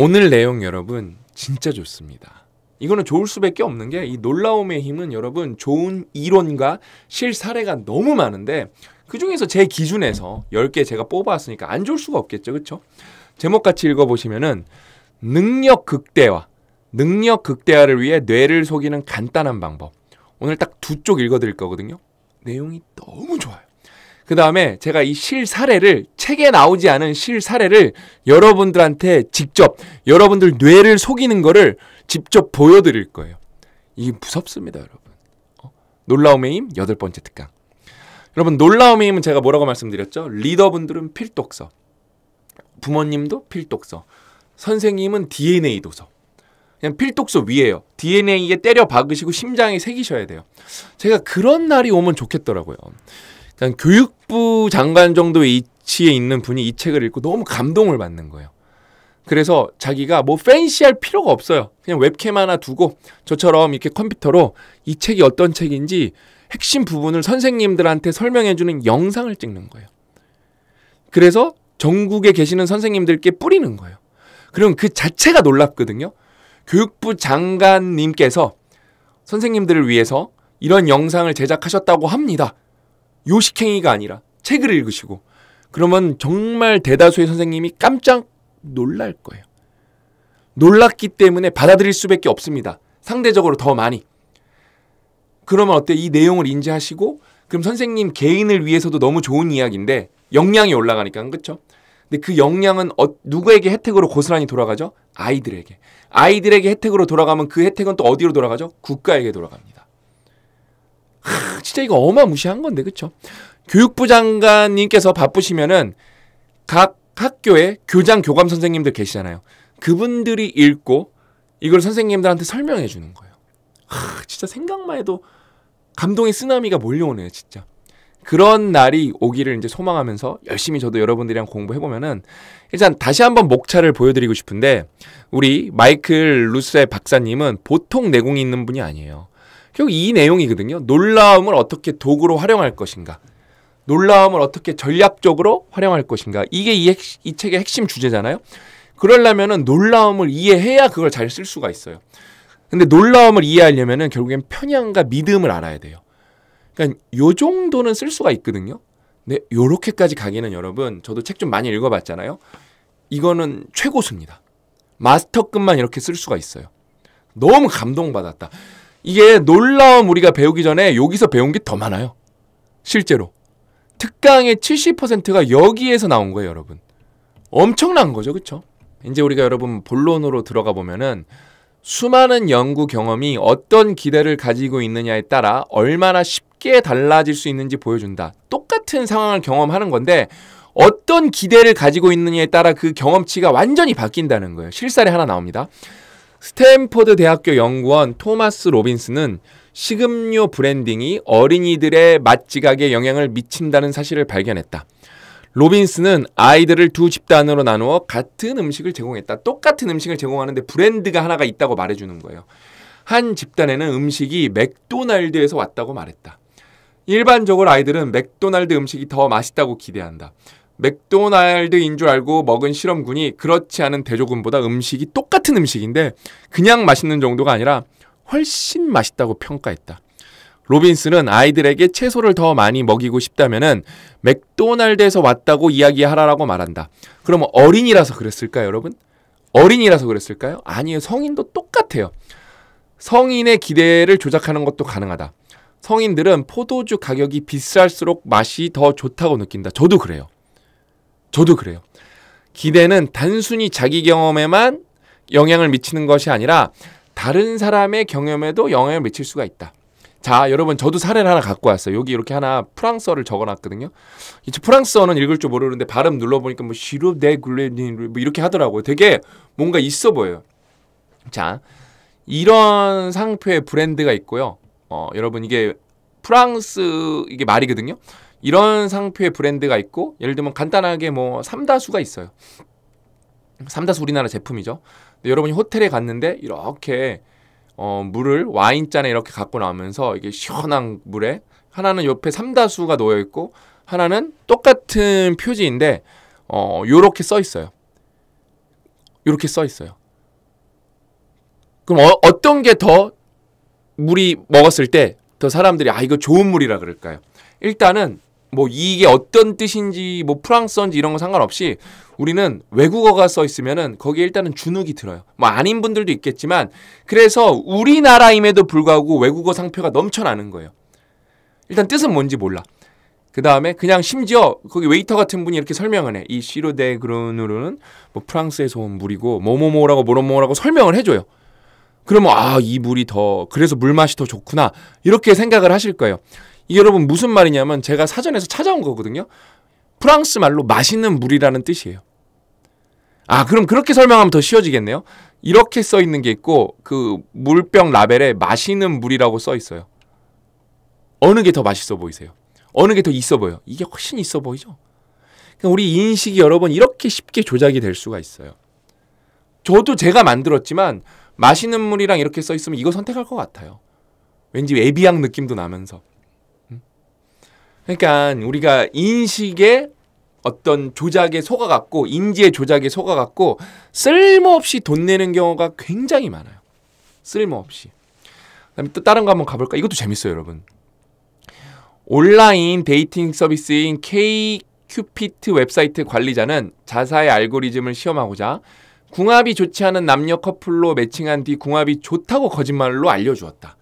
오늘 내용 여러분 진짜 좋습니다. 이거는 좋을 수밖에 없는 게 이 놀라움의 힘은 여러분 좋은 이론과 실사례가 너무 많은데 그중에서 제 기준에서 10개 제가 뽑아왔으니까 안 좋을 수가 없겠죠. 그렇죠? 제목 같이 읽어보시면은 능력 극대화 능력 극대화를 위해 뇌를 속이는 간단한 방법 오늘 딱 두 쪽 읽어드릴 거거든요. 내용이 너무 좋아요. 그 다음에 제가 이 실사례를 책에 나오지 않은 실사례를 여러분들한테 직접 여러분들 뇌를 속이는 거를 직접 보여드릴 거예요. 이게 무섭습니다, 여러분. 어? 놀라움의 힘 여덟 번째 특강. 여러분 놀라움의 힘은 제가 뭐라고 말씀드렸죠? 리더분들은 필독서, 부모님도 필독서, 선생님은 DNA 도서. 그냥 필독서 위에요. DNA에 때려 박으시고 심장에 새기셔야 돼요. 제가 그런 날이 오면 좋겠더라고요. 그냥 그러니까 교육부 장관 정도의 위치에 있는 분이 이 책을 읽고 너무 감동을 받는 거예요. 그래서 자기가 뭐 팬시할 필요가 없어요. 그냥 웹캠 하나 두고 저처럼 이렇게 컴퓨터로 이 책이 어떤 책인지 핵심 부분을 선생님들한테 설명해주는 영상을 찍는 거예요. 그래서 전국에 계시는 선생님들께 뿌리는 거예요. 그럼 그 자체가 놀랍거든요. 교육부 장관님께서 선생님들을 위해서 이런 영상을 제작하셨다고 합니다. 요식행위가 아니라 책을 읽으시고 그러면 정말 대다수의 선생님이 깜짝 놀랄 거예요. 놀랐기 때문에 받아들일 수밖에 없습니다. 상대적으로 더 많이. 그러면 어때? 이 내용을 인지하시고 그럼 선생님 개인을 위해서도 너무 좋은 이야기인데 역량이 올라가니까 그렇죠? 근데 그 역량은 어, 누구에게 혜택으로 고스란히 돌아가죠? 아이들에게. 아이들에게 혜택으로 돌아가면 그 혜택은 또 어디로 돌아가죠? 국가에게 돌아갑니다. 하, 진짜 이거 어마무시한 건데 그쵸? 교육부 장관님께서 바쁘시면은 각 학교에 교장 교감 선생님들 계시잖아요. 그분들이 읽고 이걸 선생님들한테 설명해 주는 거예요. 하, 진짜 생각만 해도 감동의 쓰나미가 몰려오네요, 진짜. 그런 날이 오기를 이제 소망하면서 열심히 저도 여러분들이랑 공부해보면은 일단 다시 한번 목차를 보여드리고 싶은데 우리 마이클 루스의 박사님은 보통 내공이 있는 분이 아니에요. 결국 이 내용이거든요. 놀라움을 어떻게 도구로 활용할 것인가. 놀라움을 어떻게 전략적으로 활용할 것인가. 이게 이, 핵, 이 책의 핵심 주제잖아요. 그러려면은 놀라움을 이해해야 그걸 잘 쓸 수가 있어요. 근데 놀라움을 이해하려면은 결국엔 편향과 믿음을 알아야 돼요. 그러니까 요 정도는 쓸 수가 있거든요. 근데 요렇게까지 가기는 여러분 저도 책 좀 많이 읽어봤잖아요. 이거는 최고수입니다. 마스터급만 이렇게 쓸 수가 있어요. 너무 감동받았다. 이게 놀라움 우리가 배우기 전에 여기서 배운 게 더 많아요. 실제로. 특강의 70%가 여기에서 나온 거예요, 여러분. 엄청난 거죠, 그쵸? 이제 우리가 여러분 본론으로 들어가 보면은 수많은 연구 경험이 어떤 기대를 가지고 있느냐에 따라 얼마나 쉽게 달라질 수 있는지 보여준다. 똑같은 상황을 경험하는 건데 어떤 기대를 가지고 있느냐에 따라 그 경험치가 완전히 바뀐다는 거예요. 실사례 하나 나옵니다. 스탠퍼드 대학교 연구원 토마스 로빈스는 식음료 브랜딩이 어린이들의 맛지각에 영향을 미친다는 사실을 발견했다. 로빈스는 아이들을 두 집단으로 나누어 같은 음식을 제공했다. 똑같은 음식을 제공하는데 브랜드가 하나가 있다고 말해주는 거예요. 한 집단에는 음식이 맥도날드에서 왔다고 말했다. 일반적으로 아이들은 맥도날드 음식이 더 맛있다고 기대한다. 맥도날드인 줄 알고 먹은 실험군이 그렇지 않은 대조군보다 음식이 똑같은 음식인데 그냥 맛있는 정도가 아니라 훨씬 맛있다고 평가했다. 로빈스는 아이들에게 채소를 더 많이 먹이고 싶다면은 맥도날드에서 왔다고 이야기하라라고 말한다. 그럼 어린이라서 그랬을까요, 여러분? 어린이라서 그랬을까요? 아니요 성인도 똑같아요. 성인의 기대를 조작하는 것도 가능하다. 성인들은 포도주 가격이 비쌀수록 맛이 더 좋다고 느낀다. 저도 그래요. 저도 그래요. 기대는 단순히 자기 경험에만 영향을 미치는 것이 아니라 다른 사람의 경험에도 영향을 미칠 수가 있다. 자, 여러분, 저도 사례를 하나 갖고 왔어요. 여기 이렇게 하나 프랑스어를 적어 놨거든요. 프랑스어는 읽을 줄 모르는데 발음 눌러보니까 뭐, 시루, 데, 굴레닌, 뭐, 이렇게 하더라고요. 되게 뭔가 있어 보여요. 자, 이런 상표의 브랜드가 있고요. 어, 여러분, 이게 프랑스, 이게 말이거든요. 이런 상표의 브랜드가 있고 예를 들면 간단하게 뭐 삼다수가 있어요. 삼다수 우리나라 제품이죠. 근데 여러분이 호텔에 갔는데 이렇게 어, 물을 와인잔에 이렇게 갖고 나오면서 이게 시원한 물에 하나는 옆에 삼다수가 놓여 있고 하나는 똑같은 표지인데 어, 요렇게 써 있어요. 요렇게 써 있어요. 그럼 어, 어떤 게 더 물이 먹었을 때 더 사람들이 아 이거 좋은 물이라 그럴까요? 일단은 뭐 이게 어떤 뜻인지 뭐 프랑스어인지 이런 거 상관없이 우리는 외국어가 써 있으면은 거기에 일단은 주눅이 들어요. 뭐 아닌 분들도 있겠지만 그래서 우리나라임에도 불구하고 외국어 상표가 넘쳐나는 거예요. 일단 뜻은 뭔지 몰라. 그 다음에 그냥 심지어 거기 웨이터 같은 분이 이렇게 설명을 해. 이 시로데 그론으로는뭐 프랑스에서 온 물이고 뭐뭐뭐라고 뭐 뭐뭐라고 설명을 해줘요. 그러면 아 이 물이 더 그래서 물 맛이 더 좋구나 이렇게 생각을 하실 거예요. 이게 여러분 무슨 말이냐면 제가 사전에서 찾아온 거거든요. 프랑스 말로 맛있는 물이라는 뜻이에요. 아, 그럼 그렇게 설명하면 더 쉬워지겠네요. 이렇게 써 있는 게 있고 그 물병 라벨에 맛있는 물이라고 써 있어요. 어느 게 더 맛있어 보이세요? 어느 게 더 있어 보여? 이게 훨씬 있어 보이죠? 그러니까 우리 인식이 여러분 이렇게 쉽게 조작이 될 수가 있어요. 저도 제가 만들었지만 맛있는 물이랑 이렇게 써 있으면 이거 선택할 것 같아요. 왠지 애비양 느낌도 나면서. 그러니까 우리가 인식의 어떤 조작에 속아갖고 인지의 조작에 속아갖고 쓸모없이 돈 내는 경우가 굉장히 많아요. 쓸모없이. 그다음에 또 다른 거 한번 가볼까? 이것도 재밌어요, 여러분. 온라인 데이팅 서비스인 K 큐피트 웹사이트 관리자는 자사의 알고리즘을 시험하고자 궁합이 좋지 않은 남녀 커플로 매칭한 뒤 궁합이 좋다고 거짓말로 알려주었다.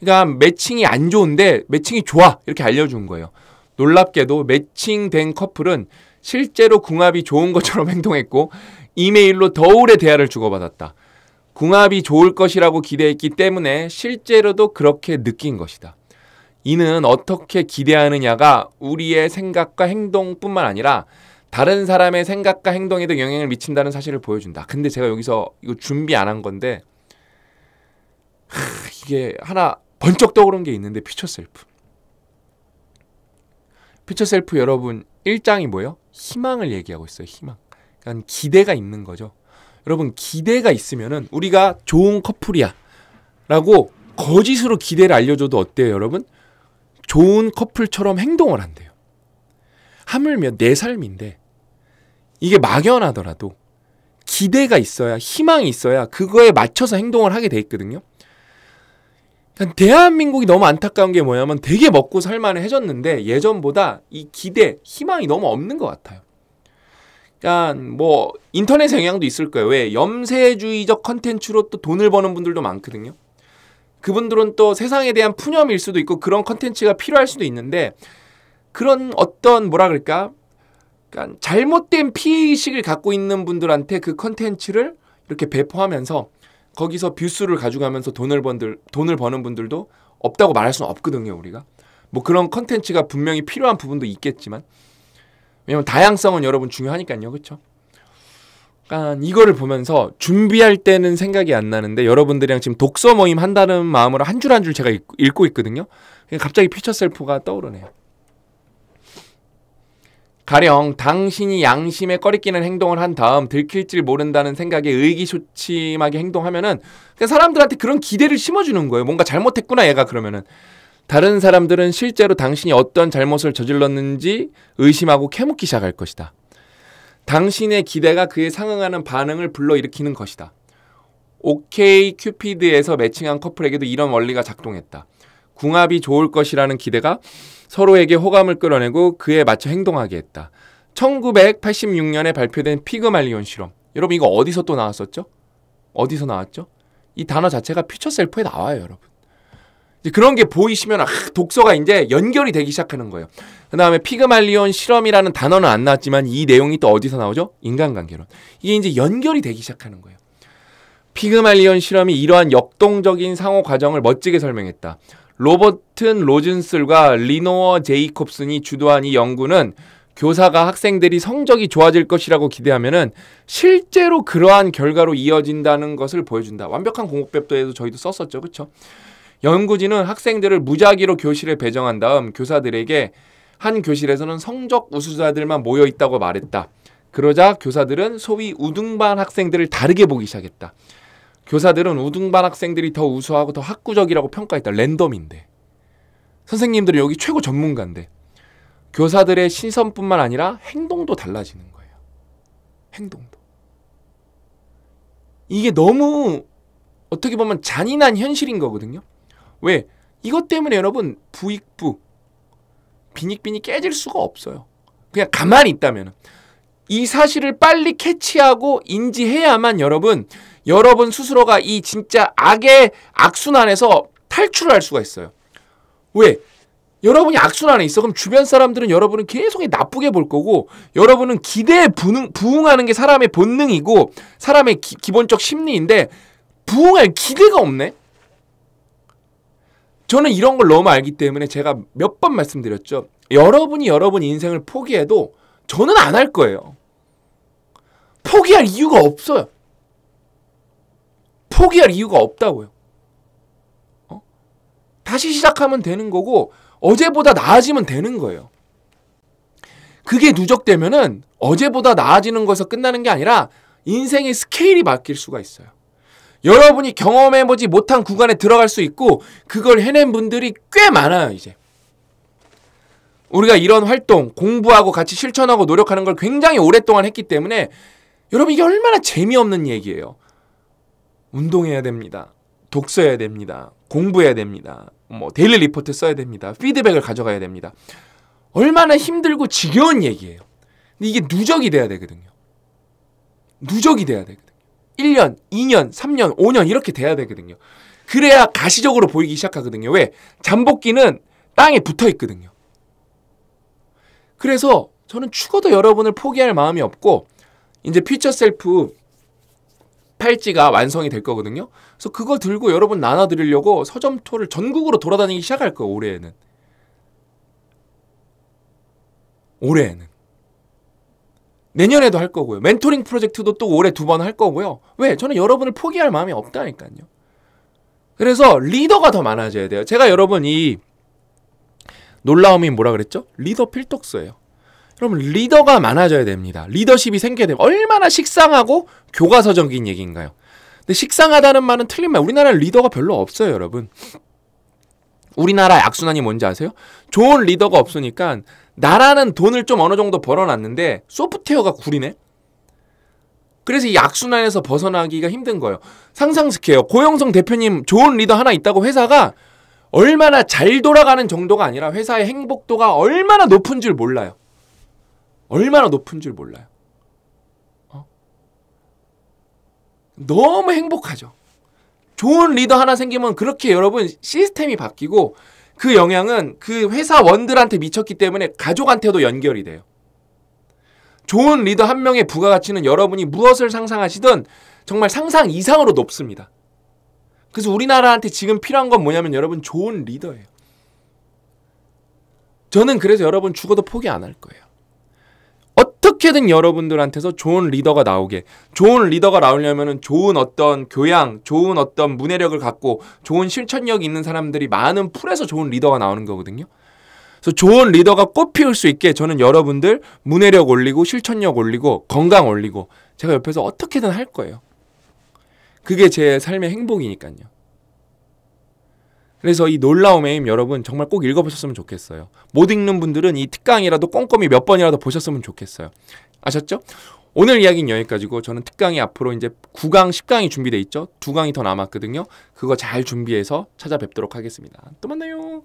그러니까 매칭이 안 좋은데 매칭이 좋아 이렇게 알려준 거예요. 놀랍게도 매칭된 커플은 실제로 궁합이 좋은 것처럼 행동했고 이메일로 더 오래 대화를 주고받았다. 궁합이 좋을 것이라고 기대했기 때문에 실제로도 그렇게 느낀 것이다. 이는 어떻게 기대하느냐가 우리의 생각과 행동뿐만 아니라 다른 사람의 생각과 행동에도 영향을 미친다는 사실을 보여준다. 근데 제가 여기서 이거 준비 안 한 건데 하, 이게 하나 번쩍 떠오른 게 있는데 피처 셀프. 피처 셀프 여러분 1장이 뭐예요? 희망을 얘기하고 있어요. 희망. 그러니까 기대가 있는 거죠. 여러분 기대가 있으면은 우리가 좋은 커플이야 라고 거짓으로 기대를 알려줘도 어때요 여러분? 좋은 커플처럼 행동을 한대요. 하물며 내 삶인데 이게 막연하더라도 기대가 있어야 희망이 있어야 그거에 맞춰서 행동을 하게 돼 있거든요. 대한민국이 너무 안타까운 게 뭐냐면 되게 먹고 살만해 해졌는데 예전보다 이 기대, 희망이 너무 없는 것 같아요. 그러니까 뭐 인터넷 영향도 있을 거예요. 왜 염세주의적 컨텐츠로 또 돈을 버는 분들도 많거든요. 그분들은 또 세상에 대한 푸념일 수도 있고 그런 컨텐츠가 필요할 수도 있는데 그런 어떤 뭐라 그럴까? 그러니까 잘못된 피의식을 갖고 있는 분들한테 그 컨텐츠를 이렇게 배포하면서 거기서 뷰수를 가져가면서 돈을 번들 돈을 버는 분들도 없다고 말할 수는 없거든요 우리가 뭐 그런 컨텐츠가 분명히 필요한 부분도 있겠지만 왜냐면 다양성은 여러분 중요하니까요 그쵸 그러니까 이거를 보면서 준비할 때는 생각이 안 나는데 여러분들이랑 지금 독서 모임 한다는 마음으로 한 줄 한 줄 제가 읽, 고 있거든요 갑자기 피처 셀프가 떠오르네요 가령 당신이 양심에 꺼리끼는 행동을 한 다음 들킬지 모른다는 생각에 의기소침하게 행동하면은 사람들한테 그런 기대를 심어주는 거예요. 뭔가 잘못했구나 얘가 그러면은 다른 사람들은 실제로 당신이 어떤 잘못을 저질렀는지 의심하고 캐묻기 시작할 것이다. 당신의 기대가 그에 상응하는 반응을 불러일으키는 것이다. 오케이 큐피드에서 매칭한 커플에게도 이런 원리가 작동했다. 궁합이 좋을 것이라는 기대가 서로에게 호감을 끌어내고 그에 맞춰 행동하게 했다. 1986년에 발표된 피그말리온 실험. 여러분 이거 어디서 또 나왔었죠? 어디서 나왔죠? 이 단어 자체가 퓨처셀프에 나와요, 여러분. 이제 그런 게 보이시면 아, 독서가 이제 연결이 되기 시작하는 거예요. 그다음에 피그말리온 실험이라는 단어는 안 나왔지만 이 내용이 또 어디서 나오죠? 인간관계론. 이게 이제 연결이 되기 시작하는 거예요. 피그말리온 실험이 이러한 역동적인 상호 과정을 멋지게 설명했다. 로버튼 로즌슬과 리노어 제이콥슨이 주도한 이 연구는 교사가 학생들이 성적이 좋아질 것이라고 기대하면은 실제로 그러한 결과로 이어진다는 것을 보여준다. 완벽한 공복법도에도 저희도 썼었죠. 그렇죠? 연구진은 학생들을 무작위로 교실에 배정한 다음 교사들에게 한 교실에서는 성적 우수자들만 모여 있다고 말했다. 그러자 교사들은 소위 우등반 학생들을 다르게 보기 시작했다. 교사들은 우등반 학생들이 더 우수하고 더 학구적이라고 평가했다. 랜덤인데. 선생님들이 여기 최고 전문가인데. 교사들의 신선뿐만 아니라 행동도 달라지는 거예요. 행동도. 이게 너무 어떻게 보면 잔인한 현실인 거거든요. 왜? 이것 때문에 여러분 부익부 비닉빈이 깨질 수가 없어요. 그냥 가만히 있다면 이 사실을 빨리 캐치하고 인지해야만 여러분 여러분 스스로가 이 진짜 악의 악순환에서 탈출할 수가 있어요. 왜? 여러분이 악순환에 있어. 그럼 주변 사람들은 여러분을 계속 나쁘게 볼 거고, 여러분은 기대에 부능, 부응하는 게 사람의 본능이고, 사람의 기, 기본적 심리인데, 부응할 기대가 없네? 저는 이런 걸 너무 알기 때문에 제가 몇 번 말씀드렸죠. 여러분이 여러분 인생을 포기해도 저는 안 할 거예요. 포기할 이유가 없어요. 포기할 이유가 없다고요. 어? 다시 시작하면 되는 거고 어제보다 나아지면 되는 거예요. 그게 누적되면은 어제보다 나아지는 것에서 끝나는 게 아니라 인생의 스케일이 바뀔 수가 있어요. 여러분이 경험해보지 못한 구간에 들어갈 수 있고 그걸 해낸 분들이 꽤 많아요 이제 우리가 이런 활동 공부하고 같이 실천하고 노력하는 걸 굉장히 오랫동안 했기 때문에 여러분 이게 얼마나 재미없는 얘기예요 운동해야 됩니다. 독서해야 됩니다. 공부해야 됩니다. 뭐 데일리 리포트 써야 됩니다. 피드백을 가져가야 됩니다. 얼마나 힘들고 지겨운 얘기예요. 근데 이게 누적이 돼야 되거든요. 누적이 돼야 되거든요. 1년, 2년, 3년, 5년 이렇게 돼야 되거든요. 그래야 가시적으로 보이기 시작하거든요. 왜? 잠복기는 땅에 붙어 있거든요. 그래서 저는 죽어도 여러분을 포기할 마음이 없고 이제 퓨처 셀프 팔찌가 완성이 될 거거든요. 그래서 그거 들고 여러분 나눠드리려고 서점 투어를 전국으로 돌아다니기 시작할 거예요. 올해에는. 올해에는. 내년에도 할 거고요. 멘토링 프로젝트도 또 올해 두 번 할 거고요. 왜? 저는 여러분을 포기할 마음이 없다니까요. 그래서 리더가 더 많아져야 돼요. 제가 여러분 이 놀라움이 뭐라 그랬죠? 리더 필독서예요 여러분 리더가 많아져야 됩니다. 리더십이 생겨야 됩니다. 얼마나 식상하고 교과서적인 얘기인가요? 근데 식상하다는 말은 틀린 말. 우리나라 리더가 별로 없어요, 여러분. 우리나라 약순환이 뭔지 아세요? 좋은 리더가 없으니까 나라는 돈을 좀 어느 정도 벌어놨는데 소프트웨어가 구리네. 그래서 이 악순환에서 벗어나기가 힘든 거예요. 상상스케요. 고영성 대표님 좋은 리더 하나 있다고 회사가 얼마나 잘 돌아가는 정도가 아니라 회사의 행복도가 얼마나 높은 줄 몰라요. 얼마나 높은 줄 몰라요. 어? 너무 행복하죠. 좋은 리더 하나 생기면 그렇게 여러분 시스템이 바뀌고 그 영향은 그 회사원들한테 미쳤기 때문에 가족한테도 연결이 돼요. 좋은 리더 한 명의 부가가치는 여러분이 무엇을 상상하시든 정말 상상 이상으로 높습니다. 그래서 우리나라한테 지금 필요한 건 뭐냐면 여러분 좋은 리더예요. 저는 그래서 여러분 죽어도 포기 안 할 거예요. 어떻게든 여러분들한테서 좋은 리더가 나오게 좋은 리더가 나오려면 좋은 어떤 교양 좋은 어떤 문해력을 갖고 좋은 실천력이 있는 사람들이 많은 풀에서 좋은 리더가 나오는 거거든요 그래서 좋은 리더가 꽃피울 수 있게 저는 여러분들 문해력 올리고 실천력 올리고 건강 올리고 제가 옆에서 어떻게든 할 거예요 그게 제 삶의 행복이니까요 그래서 이 놀라움의 힘 여러분 정말 꼭 읽어보셨으면 좋겠어요. 못 읽는 분들은 이 특강이라도 꼼꼼히 몇 번이라도 보셨으면 좋겠어요. 아셨죠? 오늘 이야기는 여기까지고 저는 특강이 앞으로 이제 9강, 10강이 준비돼 있죠. 두 강이 더 남았거든요. 그거 잘 준비해서 찾아뵙도록 하겠습니다. 또 만나요.